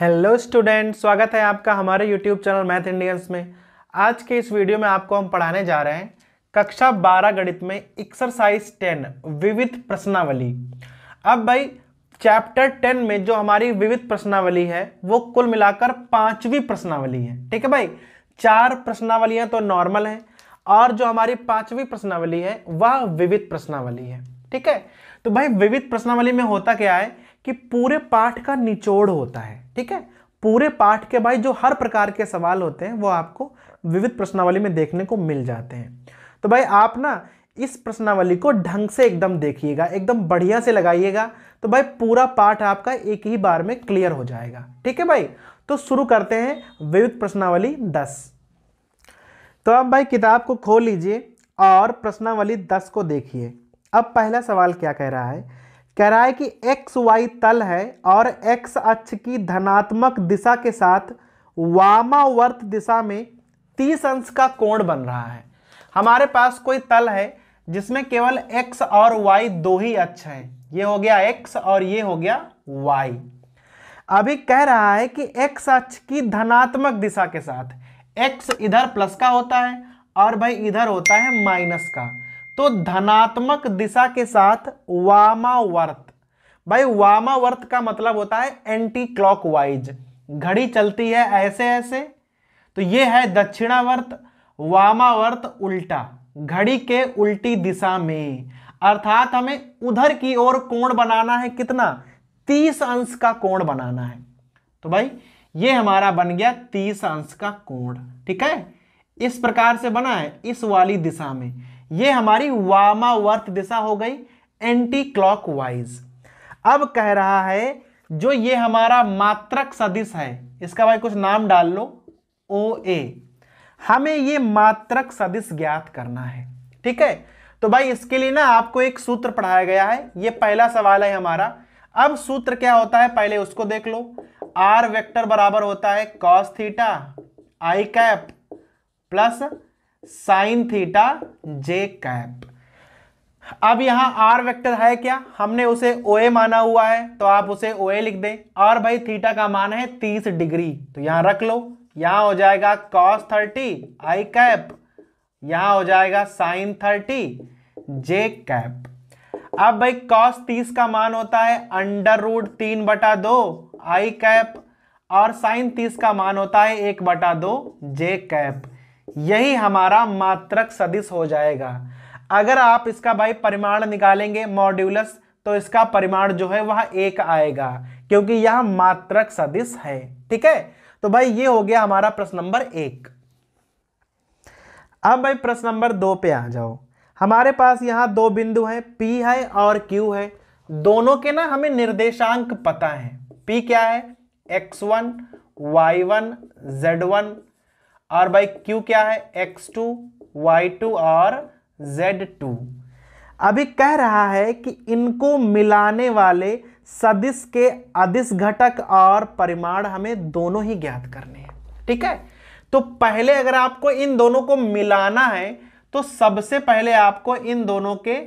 hello student स्वागत है आपका हमारे यूट्यूब चैनल मैथ इंडियंस में आज के इस वीडियो में आपको हम पढ़ाने जा रहे हैं कक्षा बारह गणित में एक्सरसाइज टेन विविध प्रश्नावली अब भाई चैप्टर टेन में जो हमारी विविध प्रश्नावली है वो कुल मिलाकर पांचवी प्रश्नावली है ठीक है भाई चार प्रश्नावलियाँ तो नॉर्मल हैं और जो हमारी पांचवी प्रश्नावली है वह विविध प्रश्नावली है ठीक है तो भाई विविध प्रश्नावली में होता क्या है कि पूरे पाठ का निचोड़ होता है ठीक है पूरे पाठ के भाई जो हर प्रकार के सवाल होते हैं वो आपको विविध प्रश्नावली में देखने को मिल जाते हैं तो भाई आप ना इस प्रश्नावली को ढंग से एकदम देखिएगा एकदम बढ़िया से लगाइएगा तो भाई पूरा पाठ आपका एक ही बार में क्लियर हो जाएगा ठीक है भाई तो शुरू करते हैं विविध प्रश्नावली दस तो अब भाई किताब को खोल लीजिए और प्रश्नावली दस को देखिए अब पहला सवाल क्या कह रहा है कह रहा है कि एक्स वाई तल है और एक्स अक्ष की धनात्मक दिशा के साथ वामावर्त दिशा में तीस अंश का कोण बन रहा है हमारे पास कोई तल है जिसमें केवल एक्स और वाई दो ही अक्ष हैं ये हो गया एक्स और ये हो गया वाई अभी कह रहा है कि एक्स अक्ष की धनात्मक दिशा के साथ एक्स इधर प्लस का होता है और भाई इधर होता है माइनस का तो धनात्मक दिशा के साथ वामावर्त भाई वामावर्त का मतलब होता है एंटी क्लॉकवाइज घड़ी चलती है ऐसे ऐसे तो ये है दक्षिणावर्त वामावर्त उल्टा घड़ी के उल्टी दिशा में अर्थात हमें उधर की ओर कोण बनाना है कितना तीस अंश का कोण बनाना है तो भाई ये हमारा बन गया तीस अंश का कोण ठीक है इस प्रकार से बना है इस वाली दिशा में ये हमारी वामावर्त दिशा हो गई एंटी क्लॉकवाइज अब कह रहा है जो ये हमारा मात्रक सदिश है इसका भाई कुछ नाम डाल लो ओ ए हमें ये मात्रक सदिश ज्ञात करना है ठीक है तो भाई इसके लिए ना आपको एक सूत्र पढ़ाया गया है ये पहला सवाल है हमारा अब सूत्र क्या होता है पहले उसको देख लो आर वेक्टर बराबर होता है cos theta I cap plus sine theta J cap अब यहां आर वेक्टर है क्या हमने उसे ओ ए माना हुआ है तो आप उसे ओ ए लिख दें और भाई थीटा का मान है तीस डिग्री तो यहां रख लो यहां हो जाएगा कॉस थर्टी आई कैप यहां हो जाएगा साइन थर्टी जे कैप अब भाई कॉस तीस का मान होता है अंडर रूट तीन बटा दो आई कैप और साइन तीस का मान होता है एक बटा दो जे कैप यही हमारा मात्रक सदिश हो जाएगा अगर आप इसका भाई परिमाण निकालेंगे मॉड्यूलस तो इसका परिमाण जो है वह एक आएगा क्योंकि यह मात्रक सदिश है ठीक है तो भाई ये हो गया हमारा प्रश्न नंबर एक अब भाई प्रश्न नंबर दो पे आ जाओ हमारे पास यहां दो बिंदु हैं P है और Q है दोनों के ना हमें निर्देशांक पता है P क्या है x1, y1, z1, R by Q क्या है एक्स टू वाई टू और जेड टू अभी कह रहा है कि इनको मिलाने वाले सदिश के अदिश घटक और परिमाण हमें दोनों ही ज्ञात करने हैं ठीक है तो पहले अगर आपको इन दोनों को मिलाना है तो सबसे पहले आपको इन दोनों के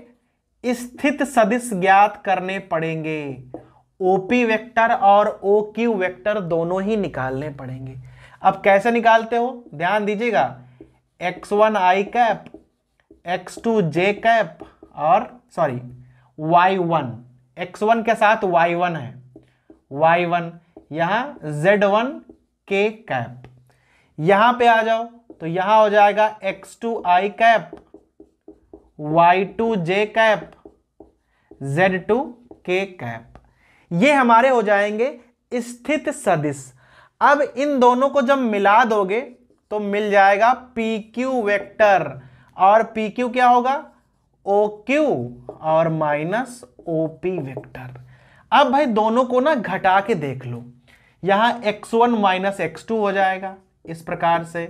स्थित सदिश ज्ञात करने पड़ेंगे ओपी वेक्टर और ओ क्यू वेक्टर दोनों ही निकालने पड़ेंगे अब कैसे निकालते हो ध्यान दीजिएगा X one I cap X two J cap और sorry Y one X one के साथ वाई वन है वाई वन यहाँ जेड वन के कैप यहाँ पे आ जाओ तो यहाँ हो जाएगा X two I cap Y two J cap Z two K cap ये हमारे हो जाएंगे स्थित सदिश अब इन दोनों को जब मिला दोगे तो मिल जाएगा पी क्यू वेक्टर और पी क्यू क्या होगा ओ क्यू और माइनस ओ पी वेक्टर अब भाई दोनों को ना घटा के देख लो यहां X one minus X two हो जाएगा इस प्रकार से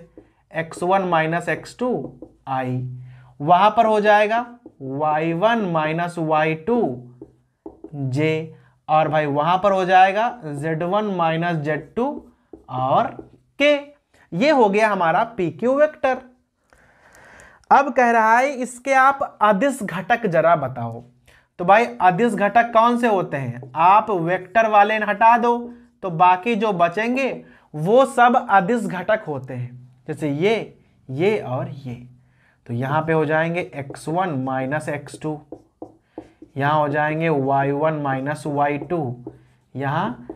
X one minus X two I वहां पर हो जाएगा Y one minus Y two J और भाई वहां पर हो जाएगा Z one minus Z two और के ये हो गया हमारा पी क्यू वेक्टर अब कह रहा है इसके आप अदिश घटक जरा बताओ तो भाई अदिश घटक कौन से होते हैं आप वेक्टर वाले हटा दो तो बाकी जो बचेंगे वो सब अदिश घटक होते हैं जैसे ये ये और ये तो यहाँ पे हो जाएंगे x1 one minus X to यहाँ हो जाएंगे y1 one minus Y two यहाँ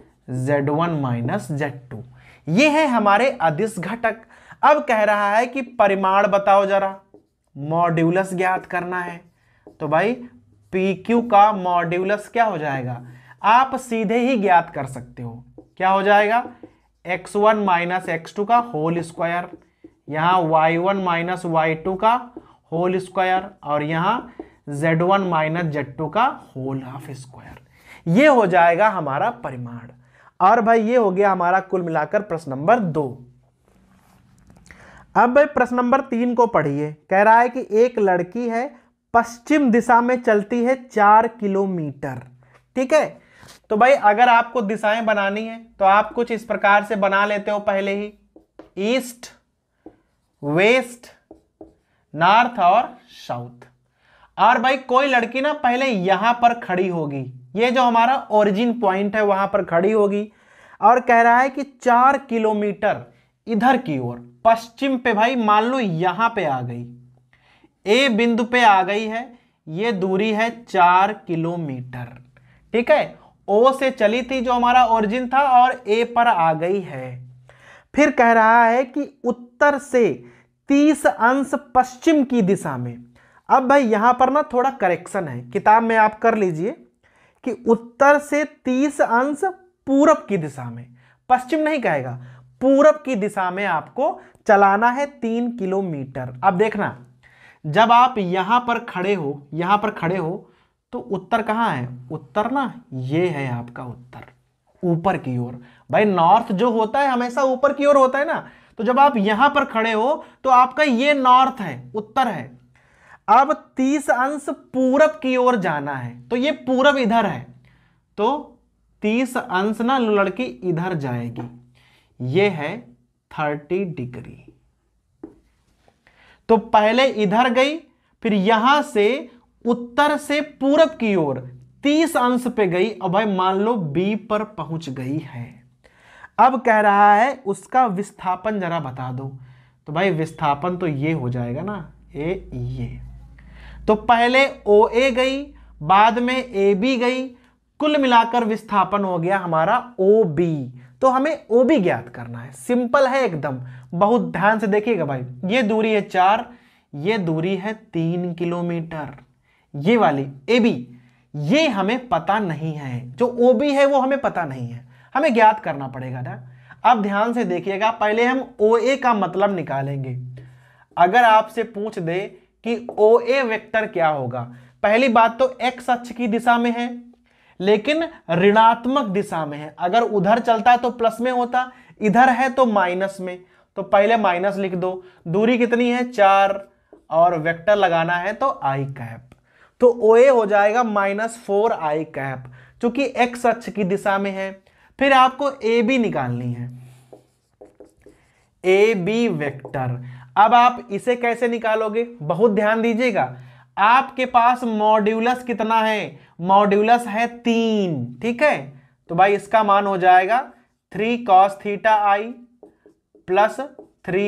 Z one minus Z two ये है हमारे अधिस घटक अब कह रहा है कि परिमाण बताओ जरा मॉड्यूलस ज्ञात करना है तो भाई पी क्यू का मॉड्यूलस क्या हो जाएगा आप सीधे ही ज्ञात कर सकते हो क्या हो जाएगा X one minus X two का होल स्क्वायर यहाँ Y one minus Y two का होल स्क्वायर और यहाँ Z one minus Z two का होल हाफ स्क्वायर ये हो जाएगा हमारा परिमाण और भाई ये हो गया हमारा कुल मिलाकर प्रश्न नंबर दो अब भाई प्रश्न नंबर तीन को पढ़िए कह रहा है कि एक लड़की है पश्चिम दिशा में चलती है चार किलोमीटर ठीक है तो भाई अगर आपको दिशाएं बनानी है तो आप कुछ इस प्रकार से बना लेते हो पहले ही ईस्ट वेस्ट नॉर्थ और साउथ और भाई कोई लड़की ना पहले यहां पर खड़ी होगी ये जो हमारा ओरिजिन पॉइंट है वहां पर खड़ी होगी और कह रहा है कि चार किलोमीटर इधर की ओर पश्चिम पे भाई मान लो यहां पे आ गई ए बिंदु पे आ गई है ये दूरी है चार किलोमीटर ठीक है ओ से चली थी जो हमारा ओरिजिन था और ए पर आ गई है फिर कह रहा है कि उत्तर से तीस अंश पश्चिम की दिशा में अब भाई यहां पर ना थोड़ा करेक्शन है किताब में आप कर लीजिए कि उत्तर से तीस अंश पूरब की दिशा में पश्चिम नहीं कहेगा पूरब की दिशा में आपको चलाना है तीन किलोमीटर अब देखना जब आप यहां पर खड़े हो यहां पर खड़े हो तो उत्तर कहां है उत्तर ना ये है आपका उत्तर ऊपर की ओर भाई नॉर्थ जो होता है हमेशा ऊपर की ओर होता है ना तो जब आप यहां पर खड़े हो तो आपका ये नॉर्थ है उत्तर है अब 30 अंश पूरब की ओर जाना है तो ये पूरब इधर है तो 30 अंश ना लड़की इधर जाएगी ये है 30 डिग्री तो पहले इधर गई फिर यहां से उत्तर से पूरब की ओर 30 अंश पे गई और भाई मान लो बी पर पहुंच गई है अब कह रहा है उसका विस्थापन जरा बता दो तो भाई विस्थापन तो ये हो जाएगा ना ए ये तो पहले ओ ए गई बाद में ए बी गई कुल मिलाकर विस्थापन हो गया हमारा ओ बी तो हमें ओ बी ज्ञात करना है सिंपल है एकदम बहुत ध्यान से देखिएगा भाई ये दूरी है चार ये दूरी है तीन किलोमीटर ये वाली ए बी ये हमें पता नहीं है जो ओ बी है वो हमें पता नहीं है हमें ज्ञात करना पड़ेगा ना अब ध्यान से देखिएगा पहले हम ओ ए का मतलब निकालेंगे अगर आपसे पूछ दे कि ओ ए वेक्टर क्या होगा पहली बात तो एक्स अक्ष की दिशा में है लेकिन ऋणात्मक दिशा में है अगर उधर चलता है तो प्लस में होता इधर है तो माइनस में तो पहले माइनस लिख दो दूरी कितनी है चार और वेक्टर लगाना है तो आई कैप तो ओ ए हो जाएगा माइनस फोर आई कैप चूंकि एक्स अक्ष की दिशा में है फिर आपको ए बी निकालनी है ए बी वेक्टर अब आप इसे कैसे निकालोगे बहुत ध्यान दीजिएगा आपके पास मॉड्यूलस कितना है मॉड्यूलस है तीन ठीक है तो भाई इसका मान हो जाएगा three cos theta I plus three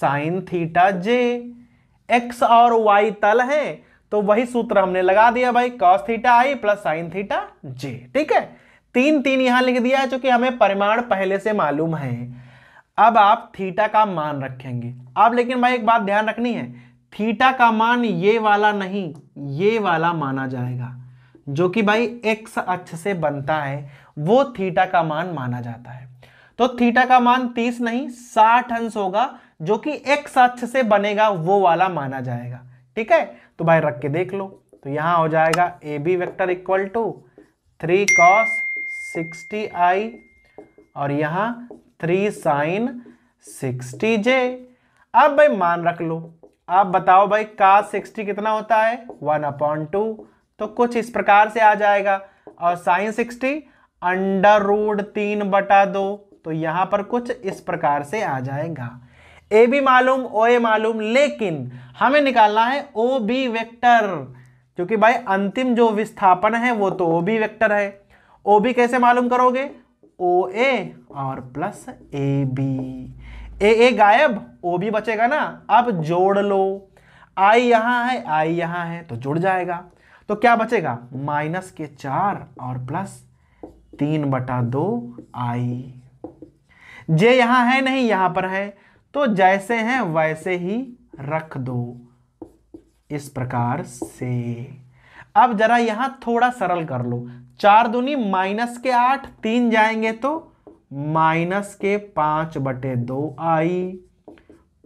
sine theta J X और वाई तल है तो वही सूत्र हमने लगा दिया भाई cos theta I plus sine theta J ठीक है तीन तीन यहां लिख दिया है चूंकि हमें परिमाण पहले से मालूम है अब आप थीटा का मान रखेंगे अब लेकिन भाई एक बात ध्यान रखनी है थीटा का मान ये वाला नहीं ये वाला माना जाएगा जो कि भाई एक्स अक्ष से बनता है वो थीटा का मान माना जाता है तो थीटा का मान 30 नहीं 60 अंश होगा जो कि एक्स अक्ष से बनेगा वो वाला माना जाएगा ठीक है तो भाई रख के देख लो तो यहां हो जाएगा A B vector equal to three cos sixty I और यहां थ्री साइन सिक्सटी जे अब भाई मान रख लो आप बताओ भाई का सिक्सटी कितना होता है वन अपॉन टू तो कुछ इस प्रकार से आ जाएगा और साइन सिक्सटी अंडर रूड तीन बटा दो तो यहां पर कुछ इस प्रकार से आ जाएगा ए बी मालूम ओ ए मालूम लेकिन हमें निकालना है ओ बी वेक्टर क्योंकि भाई अंतिम जो विस्थापन है वो तो ओ बी वेक्टर है ओ बी कैसे मालूम करोगे ओ ए और प्लस ए बी ए ए गायब ओ बी बचेगा ना अब जोड़ लो आई यहां है आई यहां है तो जुड़ जाएगा तो क्या बचेगा माइनस के चार और प्लस तीन बटा दो आई जे यहां है नहीं यहां पर है तो जैसे हैं वैसे ही रख दो इस प्रकार से अब जरा यहां थोड़ा सरल कर लो चार दुनी माइनस के आठ तीन जाएंगे तो माइनस के पांच बटे दो आई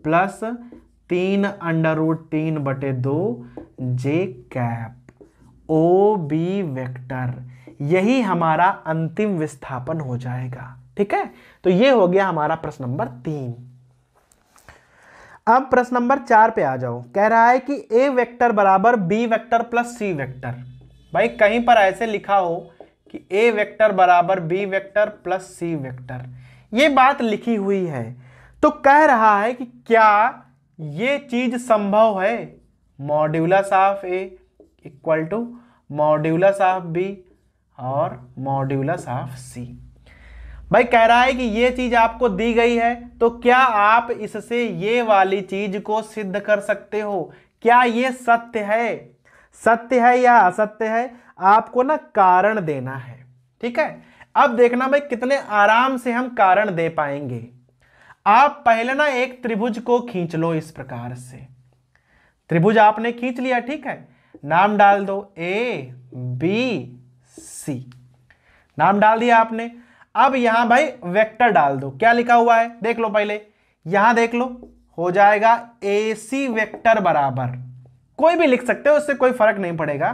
प्लस तीन अंडर रूट तीन बटे दो J cap O B vector यही हमारा अंतिम विस्थापन हो जाएगा ठीक है तो ये हो गया हमारा प्रश्न नंबर तीन अब प्रश्न नंबर चार पे आ जाओ कह रहा है कि ए वेक्टर बराबर B vector plus C vector भाई कहीं पर ऐसे लिखा हो कि ए वेक्टर बराबर B vector plus C vector ये बात लिखी हुई है तो कह रहा है कि क्या ये चीज संभव है modulus of A equal to modulus of B और मॉड्यूलस ऑफ सी भाई कह रहा है कि ये चीज आपको दी गई है तो क्या आप इससे ये वाली चीज को सिद्ध कर सकते हो क्या ये सत्य है सत्य है या असत्य है आपको ना कारण देना है ठीक है अब देखना भाई कितने आराम से हम कारण दे पाएंगे आप पहले ना एक त्रिभुज को खींच लो इस प्रकार से त्रिभुज आपने खींच लिया ठीक है नाम डाल दो ए बी सी नाम डाल दिया आपने अब यहां भाई वेक्टर डाल दो क्या लिखा हुआ है देख लो पहले यहां देख लो हो जाएगा ए सी वेक्टर बराबर कोई भी लिख सकते हो उससे कोई फर्क नहीं पड़ेगा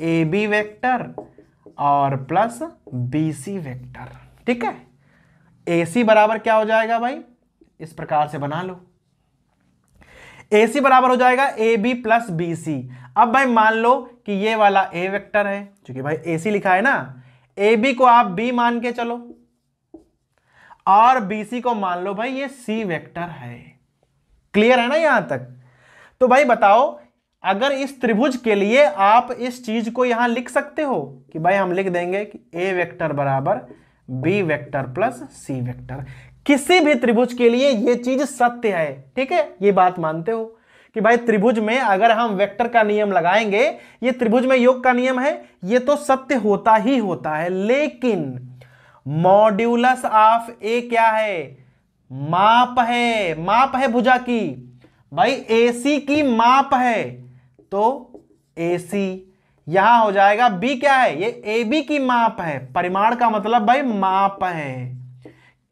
ए बी वेक्टर और प्लस बी सी वेक्टर ठीक है ए सी बराबर क्या हो जाएगा भाई इस प्रकार से बना लो ए सी बराबर हो जाएगा A B plus B C अब भाई मान लो कि ये वाला ए वेक्टर है क्योंकि भाई ए सी लिखा है ना ए बी को आप बी मान के चलो और बी सी को मान लो भाई ये सी वेक्टर है क्लियर है ना यहां तक तो भाई बताओ अगर इस त्रिभुज के लिए आप इस चीज को यहां लिख सकते हो कि भाई हम लिख देंगे कि ए वेक्टर बराबर B vector plus C vector किसी भी त्रिभुज के लिए यह चीज सत्य है ठीक है ये बात मानते हो कि भाई त्रिभुज में अगर हम वेक्टर का नियम लगाएंगे ये त्रिभुज में योग का नियम है ये तो सत्य होता ही होता है लेकिन मॉड्यूलस ऑफ ए क्या है माप है माप है भुजा की भाई एसी की माप है तो एसी यहां हो जाएगा बी क्या है ये ए बी की माप है परिमाण का मतलब भाई माप है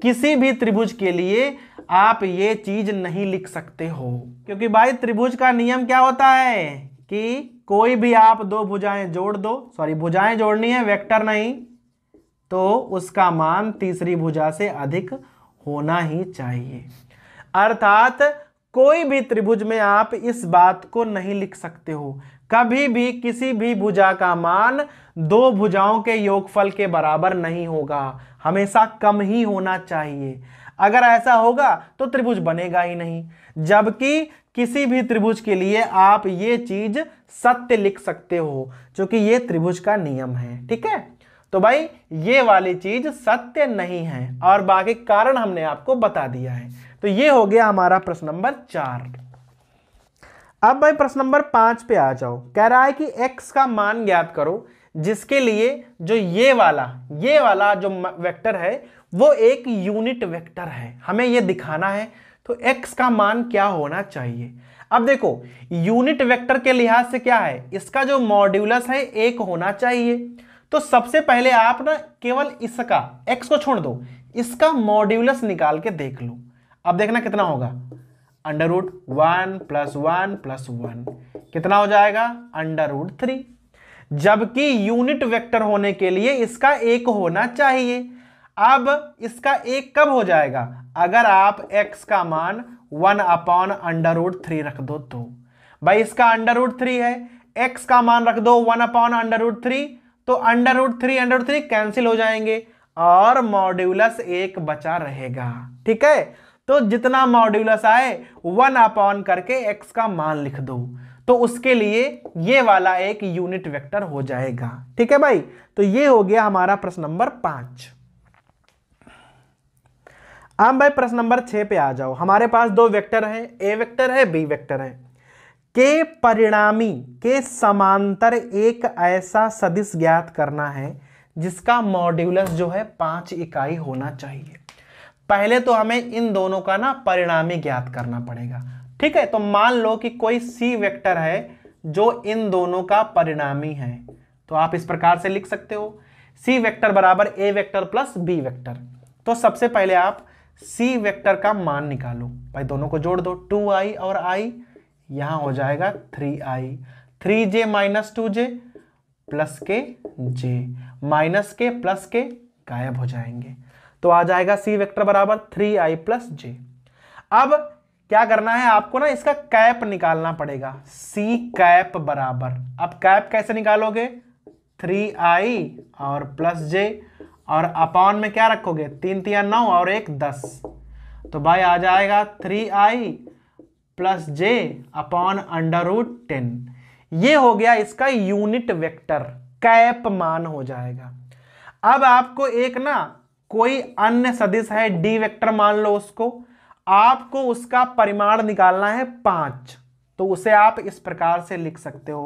किसी भी त्रिभुज के लिए आप ये चीज नहीं लिख सकते हो क्योंकि भाई त्रिभुज का नियम क्या होता है कि कोई भी आप दो भुजाएं जोड़ दो सॉरी भुजाएं जोड़नी है वेक्टर नहीं तो उसका मान तीसरी भुजा से अधिक होना ही चाहिए अर्थात कोई भी त्रिभुज में आप इस बात को नहीं लिख सकते हो कभी भी किसी भी भुजा का मान दो भुजाओं के योगफल के बराबर नहीं होगा हमेशा कम ही होना चाहिए अगर ऐसा होगा तो त्रिभुज बनेगा ही नहीं जबकि किसी भी त्रिभुज के लिए आप ये चीज सत्य लिख सकते हो क्योंकि ये त्रिभुज का नियम है ठीक है तो भाई ये वाली चीज सत्य नहीं है और बाकी कारण हमने आपको बता दिया है तो ये हो गया हमारा प्रश्न नंबर चार अब भाई प्रश्न नंबर पांच पे आ जाओ कह रहा है कि x का मान ज्ञात करो जिसके लिए जो ये वाला ये वाला जो वेक्टर है वो एक यूनिट वेक्टर है हमें ये दिखाना है तो x का मान क्या होना चाहिए अब देखो यूनिट वेक्टर के लिहाज से क्या है इसका जो मॉड्यूलस है एक होना चाहिए तो सबसे पहले आप ना केवल इसका x को छोड़ दो इसका मॉड्यूलस निकाल के देख लो अब देखना कितना होगा under root one plus one plus one कितना हो जाएगा अंडर रूट थ्री जबकि यूनिट वेक्टर होने के लिए इसका एक होना चाहिए अब इसका एक कब हो जाएगा अगर आप x का मान one upon under root three रख दो तो भाई इसका अंडर रूट थ्री है x का मान रख दो one upon under root three तो under root three under root three cancel हो जाएंगे और मॉड्यूलस एक बचा रहेगा ठीक है तो जितना मॉड्यूलस आए वन अपॉन करके x का मान लिख दो तो उसके लिए ये वाला एक यूनिट वेक्टर हो जाएगा ठीक है भाई तो ये हो गया हमारा प्रश्न नंबर पांच आम भाई प्रश्न नंबर छह पे आ जाओ हमारे पास दो वेक्टर हैं ए वेक्टर है बी वेक्टर है के परिणामी के समांतर एक ऐसा सदिश ज्ञात करना है जिसका मॉड्यूलस जो है पांच इकाई होना चाहिए पहले तो हमें इन दोनों का ना परिणामी ज्ञात करना पड़ेगा ठीक है तो मान लो कि कोई सी वेक्टर है जो इन दोनों का परिणामी है तो आप इस प्रकार से लिख सकते हो सी वेक्टर बराबर A vector plus B vector तो सबसे पहले आप सी वेक्टर का मान निकालो भाई दोनों को जोड़ दो टू आई और आई यहां हो जाएगा three I three J minus two J plus K J minus के प्लस के गायब हो जाएंगे तो आ जाएगा सी वेक्टर बराबर थ्री आई प्लस जे अब क्या करना है आपको ना इसका कैप निकालना पड़ेगा सी कैप बराबर अब कैप कैसे निकालोगे थ्री आई और प्लस जे और अपॉन में क्या रखोगे तीन तीन नौ और एक दस तो भाई आ जाएगा three I plus J upon under root ten ये हो गया इसका यूनिट वेक्टर कैप मान हो जाएगा अब आपको एक ना कोई अन्य सदिश है डी वेक्टर मान लो उसको आपको उसका परिमाण निकालना है पांच तो उसे आप इस प्रकार से लिख सकते हो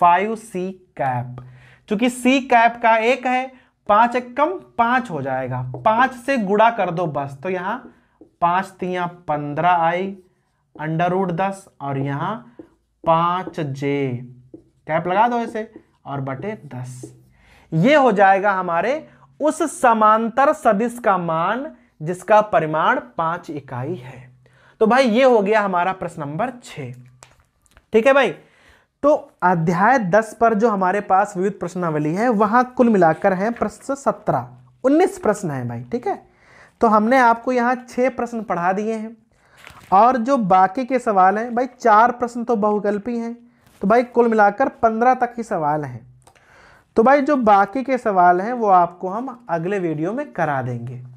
फाइव सी कैप चूंकि सी कैप का एक है पांच एक कम पांच हो जाएगा पांच से गुड़ा कर दो बस तो यहां पांच तिया पंद्रह आई अंडर रूट दस और यहां पांच जे कैप लगा दो ऐसे और बटे दस ये हो जाएगा हमारे उस समांतर सदिश का मान जिसका परिमाण पांच इकाई है तो भाई ये हो गया हमारा प्रश्न नंबर छ ठीक है भाई तो अध्याय दस पर जो हमारे पास विविध प्रश्नावली है वहां कुल मिलाकर है प्रश्न सत्रह उन्नीस प्रश्न है भाई ठीक है तो हमने आपको यहाँ छः प्रश्न पढ़ा दिए हैं और जो बाकी के सवाल हैं भाई चार प्रश्न तो बहुकल्पी हैं तो भाई कुल मिलाकर पंद्रह तक ही सवाल हैं तो भाई जो बाकी के सवाल हैं वो आपको हम अगले वीडियो में करा देंगे